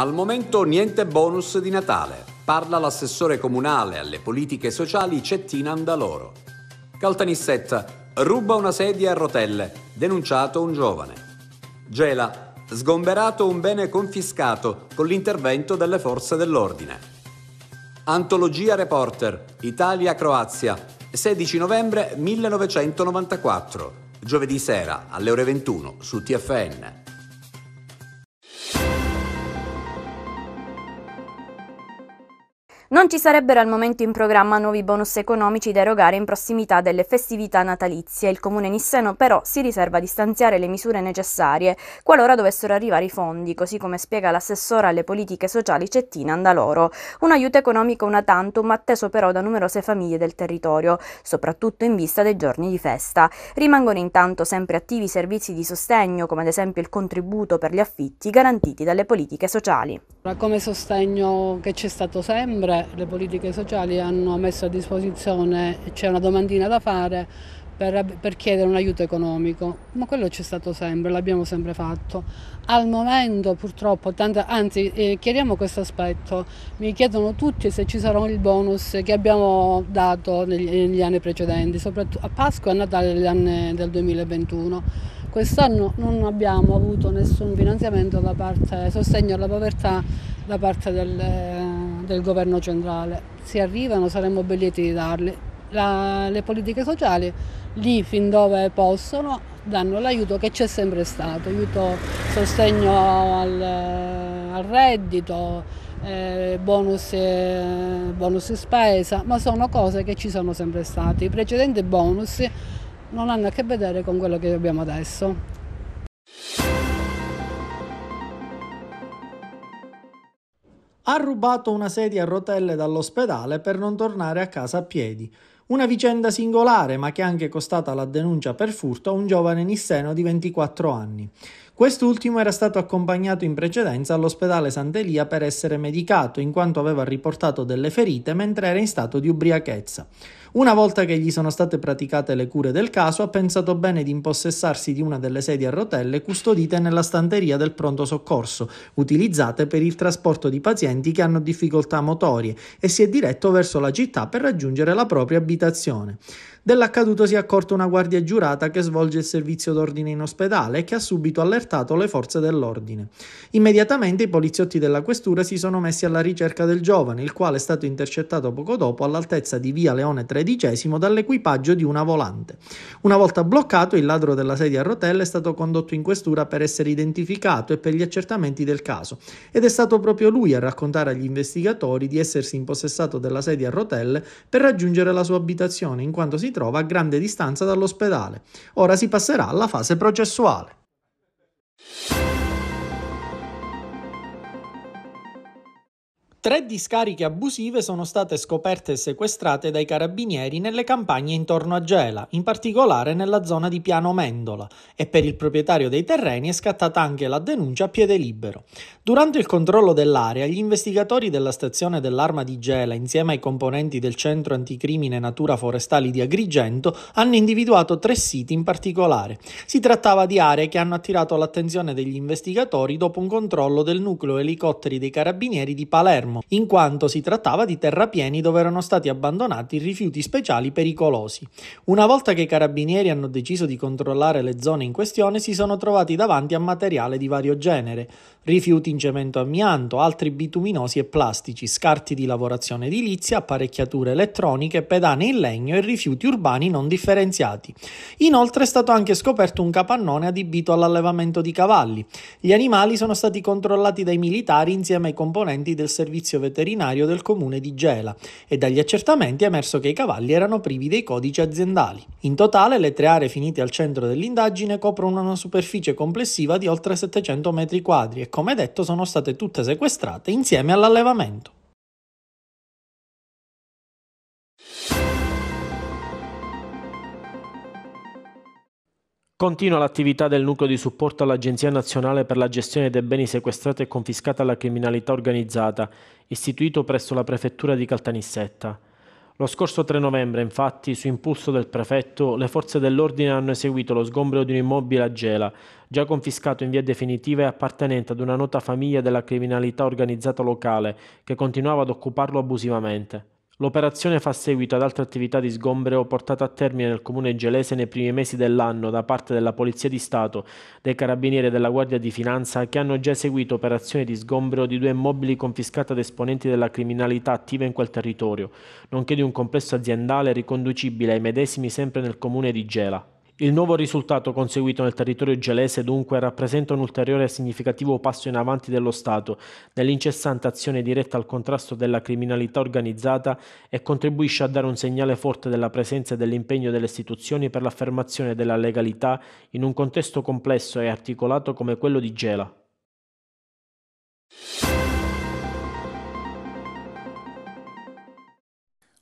Al momento niente bonus di Natale. Parla l'assessore comunale alle politiche sociali Cettina Andaloro. Caltanissetta ruba una sedia a rotelle, denunciato un giovane. Gela sgomberato un bene confiscato con l'intervento delle forze dell'ordine. Antologia Reporter Italia-Croazia 16 novembre 1994, giovedì sera alle ore 21 su TFN. Non ci sarebbero al momento in programma nuovi bonus economici da erogare in prossimità delle festività natalizie. Il comune nisseno però si riserva di stanziare le misure necessarie qualora dovessero arrivare i fondi, così come spiega l'assessora alle politiche sociali Cettina Andaloro. Un aiuto economico una tantum atteso però da numerose famiglie del territorio, soprattutto in vista dei giorni di festa. Rimangono intanto sempre attivi i servizi di sostegno, come ad esempio il contributo per gli affitti garantiti dalle politiche sociali. Ma Come sostegno che c'è stato sempre le politiche sociali hanno messo a disposizione, c'è una domandina da fare per, per chiedere un aiuto economico, ma quello c'è stato sempre, l'abbiamo sempre fatto. Al momento purtroppo, tanta, anzi eh, chiariamo questo aspetto, mi chiedono tutti se ci sarà il bonus che abbiamo dato negli, negli anni precedenti, soprattutto a Pasqua e a Natale degli anni del 2021. Quest'anno non abbiamo avuto nessun finanziamento da parte, sostegno alla povertà da parte del eh, del governo centrale. Se arrivano saremmo ben lieti di darle. La, le politiche sociali lì fin dove possono danno l'aiuto che c'è sempre stato, aiuto, sostegno al, al reddito, eh, bonus, eh, bonus spesa, ma sono cose che ci sono sempre state. I precedenti bonus non hanno a che vedere con quello che abbiamo adesso. ha rubato una sedia a rotelle dall'ospedale per non tornare a casa a piedi. Una vicenda singolare, ma che ha anche costata la denuncia per furto a un giovane nisseno di 24 anni. Quest'ultimo era stato accompagnato in precedenza all'ospedale Sant'Elia per essere medicato, in quanto aveva riportato delle ferite mentre era in stato di ubriachezza. Una volta che gli sono state praticate le cure del caso, ha pensato bene di impossessarsi di una delle sedie a rotelle custodite nella stanteria del pronto soccorso, utilizzate per il trasporto di pazienti che hanno difficoltà motorie, e si è diretto verso la città per raggiungere la propria abitazione precipitazione. Dell'accaduto si è accorta una guardia giurata che svolge il servizio d'ordine in ospedale e che ha subito allertato le forze dell'ordine. Immediatamente i poliziotti della questura si sono messi alla ricerca del giovane, il quale è stato intercettato poco dopo all'altezza di via Leone XIII dall'equipaggio di una volante. Una volta bloccato, il ladro della sedia a rotelle è stato condotto in questura per essere identificato e per gli accertamenti del caso, ed è stato proprio lui a raccontare agli investigatori di essersi impossessato della sedia a rotelle per raggiungere la sua abitazione abitazione in quanto si trova a grande distanza dall'ospedale. Ora si passerà alla fase processuale. Tre discariche abusive sono state scoperte e sequestrate dai carabinieri nelle campagne intorno a Gela, in particolare nella zona di Piano Mendola, e per il proprietario dei terreni è scattata anche la denuncia a piede libero. Durante il controllo dell'area, gli investigatori della stazione dell'Arma di Gela, insieme ai componenti del Centro Anticrimine Natura Forestali di Agrigento, hanno individuato tre siti in particolare. Si trattava di aree che hanno attirato l'attenzione degli investigatori dopo un controllo del nucleo elicotteri dei carabinieri di Palermo fermo, in quanto si trattava di terrapieni dove erano stati abbandonati rifiuti speciali pericolosi. Una volta che i carabinieri hanno deciso di controllare le zone in questione, si sono trovati davanti a materiale di vario genere, rifiuti in cemento amianto, altri bituminosi e plastici, scarti di lavorazione edilizia, apparecchiature elettroniche, pedane in legno e rifiuti urbani non differenziati. Inoltre è stato anche scoperto un capannone adibito all'allevamento di cavalli. Gli animali sono stati controllati dai militari insieme ai componenti del servizio servizio veterinario del comune di Gela e dagli accertamenti è emerso che i cavalli erano privi dei codici aziendali. In totale le tre aree finite al centro dell'indagine coprono una superficie complessiva di oltre 700 metri quadri e come detto sono state tutte sequestrate insieme all'allevamento. Continua l'attività del nucleo di supporto all'Agenzia Nazionale per la gestione dei beni sequestrati e confiscati alla criminalità organizzata, istituito presso la prefettura di Caltanissetta. Lo scorso 3 novembre, infatti, su impulso del prefetto, le forze dell'ordine hanno eseguito lo sgombero di un immobile a Gela, già confiscato in via definitiva e appartenente ad una nota famiglia della criminalità organizzata locale che continuava ad occuparlo abusivamente. L'operazione fa seguito ad altre attività di sgombero portate a termine nel comune gelese nei primi mesi dell'anno da parte della Polizia di Stato, dei Carabinieri e della Guardia di Finanza che hanno già eseguito operazioni di sgombero di due immobili confiscati ad esponenti della criminalità attiva in quel territorio, nonché di un complesso aziendale riconducibile ai medesimi sempre nel comune di Gela. Il nuovo risultato conseguito nel territorio gelese dunque rappresenta un ulteriore e significativo passo in avanti dello Stato nell'incessante azione diretta al contrasto della criminalità organizzata e contribuisce a dare un segnale forte della presenza e dell'impegno delle istituzioni per l'affermazione della legalità in un contesto complesso e articolato come quello di Gela.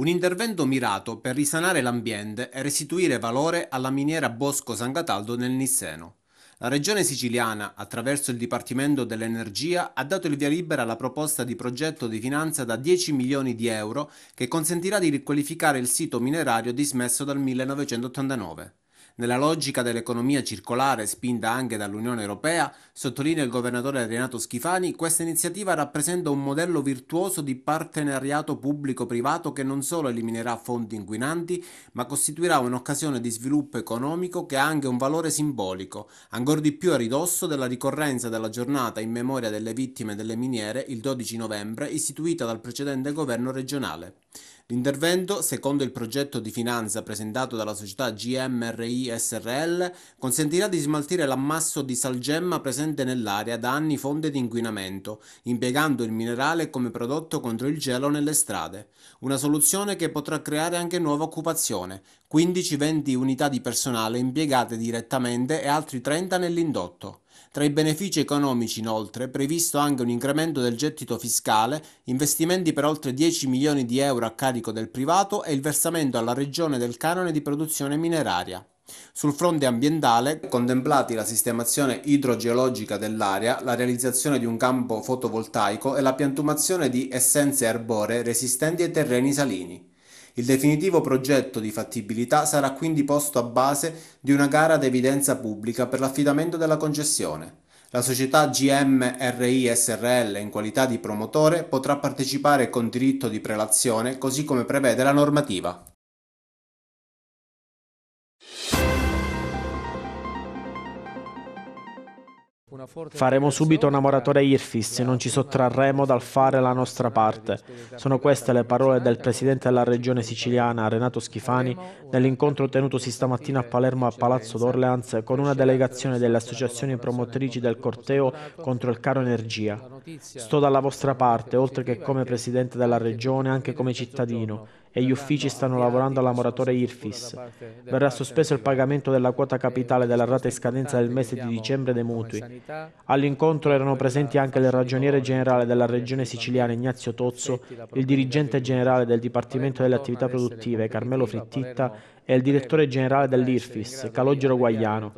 Un intervento mirato per risanare l'ambiente e restituire valore alla miniera Bosco San Cataldo nel Nisseno. La regione siciliana, attraverso il Dipartimento dell'Energia, ha dato il via libera alla proposta di progetto di finanza da 10 milioni di euro che consentirà di riqualificare il sito minerario dismesso dal 1989. Nella logica dell'economia circolare, spinta anche dall'Unione Europea, sottolinea il governatore Renato Schifani, questa iniziativa rappresenta un modello virtuoso di partenariato pubblico-privato che non solo eliminerà fonti inquinanti, ma costituirà un'occasione di sviluppo economico che ha anche un valore simbolico, ancor di più a ridosso della ricorrenza della giornata in memoria delle vittime delle miniere il 12 novembre, istituita dal precedente governo regionale. L'intervento, secondo il progetto di finanza presentato dalla società GMRI SRL, consentirà di smaltire l'ammasso di salgemma presente nell'area da anni fonte di inquinamento, impiegando il minerale come prodotto contro il gelo nelle strade. Una soluzione che potrà creare anche nuova occupazione, 15-20 unità di personale impiegate direttamente e altri 30 nell'indotto. Tra i benefici economici inoltre è previsto anche un incremento del gettito fiscale, investimenti per oltre 10 milioni di euro a carico del privato e il versamento alla regione del canone di produzione mineraria. Sul fronte ambientale, contemplati la sistemazione idrogeologica dell'area, la realizzazione di un campo fotovoltaico e la piantumazione di essenze arboree resistenti ai terreni salini. Il definitivo progetto di fattibilità sarà quindi posto a base di una gara ad evidenza pubblica per l'affidamento della concessione. La società GMRI SRL in qualità di promotore potrà partecipare con diritto di prelazione così come prevede la normativa. Faremo subito una moratoria IRFIS, non ci sottrarremo dal fare la nostra parte. Sono queste le parole del presidente della regione siciliana Renato Schifani nell'incontro tenutosi stamattina a Palermo a Palazzo d'Orleans con una delegazione delle associazioni promotrici del corteo contro il caro energia. Sto dalla vostra parte, oltre che come presidente della regione, anche come cittadino e gli uffici stanno lavorando alla moratoria IRFIS. Verrà sospeso il pagamento della quota capitale della rata in scadenza del mese di dicembre dei mutui. All'incontro erano presenti anche il ragioniere generale della regione siciliana Ignazio Tozzo, il dirigente generale del Dipartimento delle attività produttive Carmelo Frittitta e il direttore generale dell'IRFIS, Calogero Guagliano.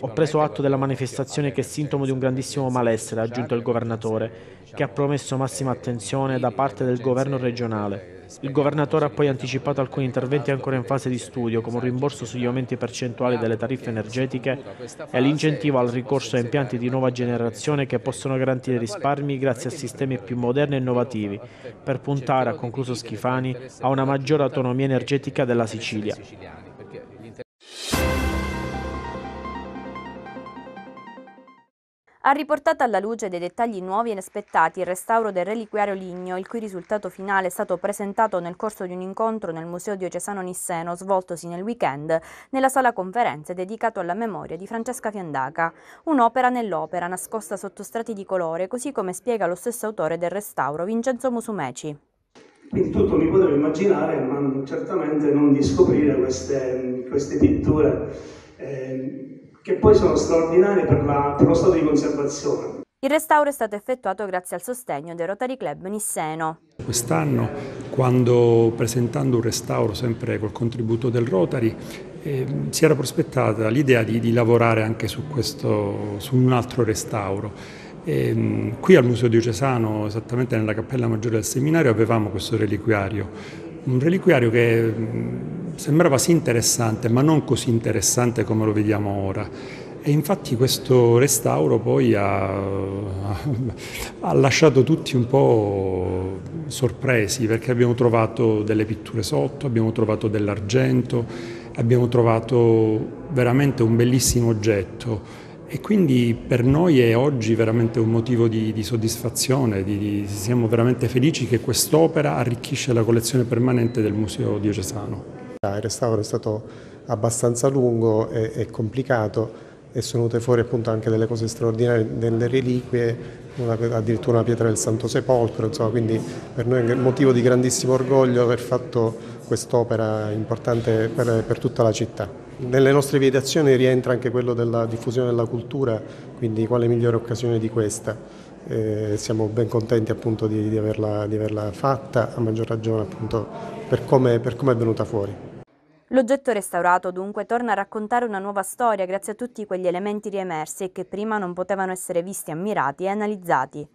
Ho preso atto della manifestazione che è sintomo di un grandissimo malessere, ha aggiunto il governatore, che ha promesso massima attenzione da parte del governo regionale. Il governatore ha poi anticipato alcuni interventi ancora in fase di studio, come un rimborso sugli aumenti percentuali delle tariffe energetiche e l'incentivo al ricorso a impianti di nuova generazione che possono garantire risparmi grazie a sistemi più moderni e innovativi, per puntare, ha concluso Schifani, a una maggiore autonomia energetica della Sicilia. ha riportato alla luce dei dettagli nuovi e inaspettati il restauro del reliquiario ligneo, il cui risultato finale è stato presentato nel corso di un incontro nel Museo Diocesano Nisseno svoltosi nel weekend nella sala conferenze dedicato alla memoria di Francesca Fiandaca. Un'opera nell'opera, nascosta sotto strati di colore, così come spiega lo stesso autore del restauro, Vincenzo Musumeci. In tutto mi potevo immaginare, ma certamente non di scoprire queste, queste pitture. Eh, che poi sono straordinarie per, la, per lo stato di conservazione. Il restauro è stato effettuato grazie al sostegno del Rotary Club Nisseno. Quest'anno, quando presentando un restauro sempre col contributo del Rotary, eh, si era prospettata l'idea di, di, lavorare anche su, questo, su un altro restauro. E, ehm, qui al Museo Diocesano, esattamente nella Cappella Maggiore del Seminario, avevamo questo reliquiario, un reliquiario che sembrava sì interessante, ma non così interessante come lo vediamo ora. E infatti questo restauro poi ha, ha, lasciato tutti un po' sorpresi perché abbiamo trovato delle pitture sotto, abbiamo trovato dell'argento, abbiamo trovato veramente un bellissimo oggetto e quindi per noi è oggi veramente un motivo di, di soddisfazione, di, di, siamo veramente felici che quest'opera arricchisce la collezione permanente del Museo Diocesano. Il restauro è stato abbastanza lungo e, e complicato e sono venute fuori appunto anche delle cose straordinarie, delle reliquie, una, addirittura una pietra del Santo Sepolcro, insomma, quindi per noi è un motivo di grandissimo orgoglio aver fatto quest'opera importante per, per tutta la città. Nelle nostre vietazioni rientra anche quello della diffusione della cultura, quindi quale migliore occasione di questa eh, siamo ben contenti appunto di, di, averla, di, averla, fatta, a maggior ragione appunto per come, per come è venuta fuori. L'oggetto restaurato dunque torna a raccontare una nuova storia grazie a tutti quegli elementi riemersi e che prima non potevano essere visti, ammirati e analizzati.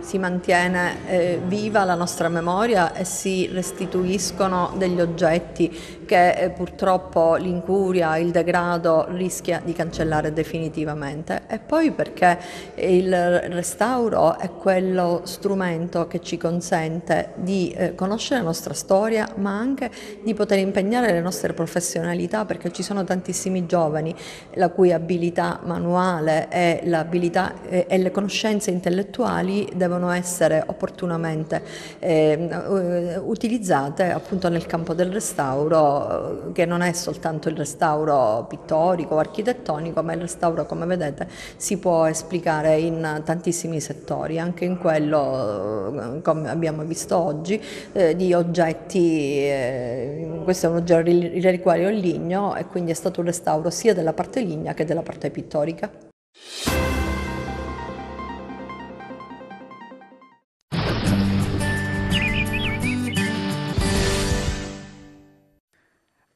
Si mantiene eh, viva la nostra memoria e si restituiscono degli oggetti che eh, purtroppo l'incuria, il degrado rischia di cancellare definitivamente. E poi perché il restauro è quello strumento che ci consente di eh, conoscere la nostra storia ma anche di poter impegnare le nostre professionalità perché ci sono tantissimi giovani la cui abilità manuale e, abilità, eh, e le conoscenze intellettuali devono essere opportunamente eh, utilizzate appunto nel campo del restauro eh, che non è soltanto il restauro pittorico o architettonico ma il restauro come vedete si può esplicare in tantissimi settori anche in quello eh, come abbiamo visto oggi eh, di oggetti eh, questo è un oggetto reliquario in legno e quindi è stato un restauro sia della parte ligna che della parte pittorica.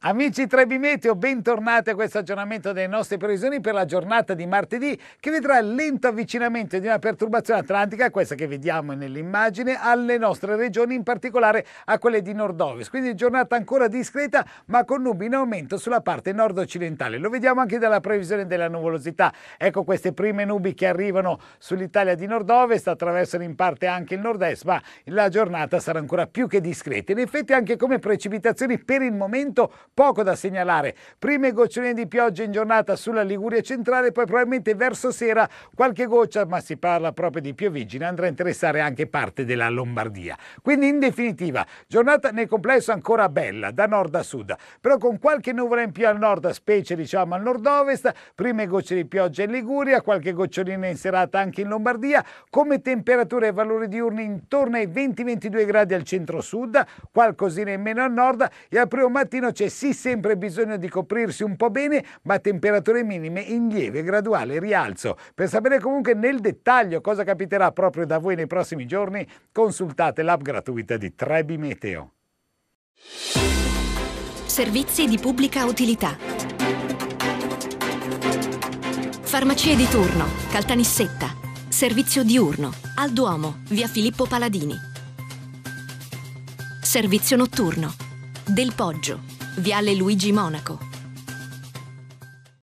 Amici Trebimeteo, bentornati a questo aggiornamento delle nostre previsioni per la giornata di martedì che vedrà il lento avvicinamento di una perturbazione atlantica, questa che vediamo nell'immagine, alle nostre regioni, in particolare a quelle di nord-ovest. Quindi giornata ancora discreta ma con nubi in aumento sulla parte nord-occidentale. Lo vediamo anche dalla previsione della nuvolosità. Ecco queste prime nubi che arrivano sull'Italia di nord-ovest, attraversano in parte anche il nord-est, ma la giornata sarà ancora più che discreta. In effetti anche come precipitazioni per il momento Poco da segnalare. Prime goccioline di pioggia in giornata sulla Liguria centrale, poi probabilmente verso sera qualche goccia, ma si parla proprio di piovigine, andrà a interessare anche parte della Lombardia. Quindi in definitiva, giornata nel complesso ancora bella, da nord a sud, però con qualche nuvola in più al nord, specie diciamo al nord-ovest, prime gocce di pioggia in Liguria, qualche gocciolina in serata anche in Lombardia, come temperature e valori diurni intorno ai 20-22 gradi al centro-sud, qualcosina in meno al nord e al primo mattino c'è sì sempre bisogno di coprirsi un po' bene, ma temperature minime in lieve graduale rialzo. Per sapere comunque nel dettaglio cosa capiterà proprio da voi nei prossimi giorni, consultate l'app gratuita di Trebi Meteo. Servizi di pubblica utilità. Farmacie di turno, Caltanissetta. Servizio diurno, al Duomo, via Filippo Paladini. Servizio notturno, Del Poggio. Viale Luigi Monaco